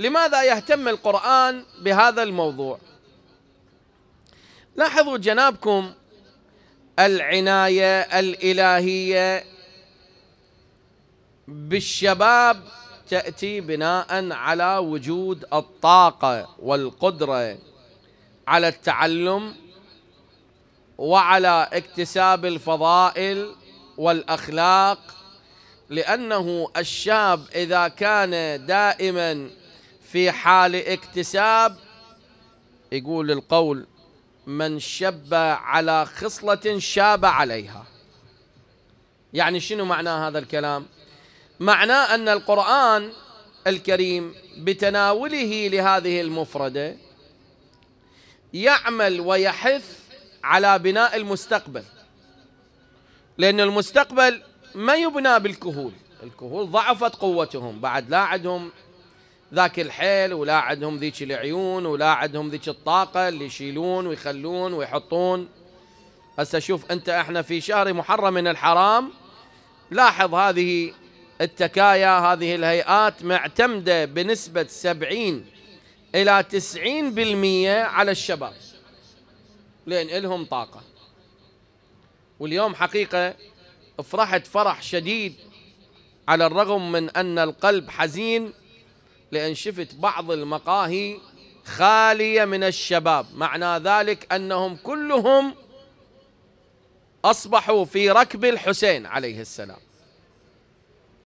لماذا يهتم القرآن بهذا الموضوع لاحظوا جنابكم العناية الإلهية بالشباب تأتي بناء على وجود الطاقة والقدرة على التعلم وعلى اكتساب الفضائل والأخلاق لأنه الشاب إذا كان دائما في حال اكتساب يقول القول من شب على خصلة شاب عليها يعني شنو معنى هذا الكلام معناه أن القرآن الكريم بتناوله لهذه المفردة يعمل ويحث على بناء المستقبل لأن المستقبل ما يبنى بالكهول الكهول ضعفت قوتهم بعد لا عندهم ذاك الحيل ولا عندهم ذيك العيون ولا عندهم ذيك الطاقة اللي يشيلون ويخلون ويحطون هسه شوف أنت احنا في شهر محرم من الحرام لاحظ هذه التكايا هذه الهيئات معتمدة بنسبة 70 إلى 90% على الشباب لأن لهم طاقة واليوم حقيقة فرحت فرح شديد على الرغم من أن القلب حزين لأن شفت بعض المقاهي خالية من الشباب معنى ذلك أنهم كلهم أصبحوا في ركب الحسين عليه السلام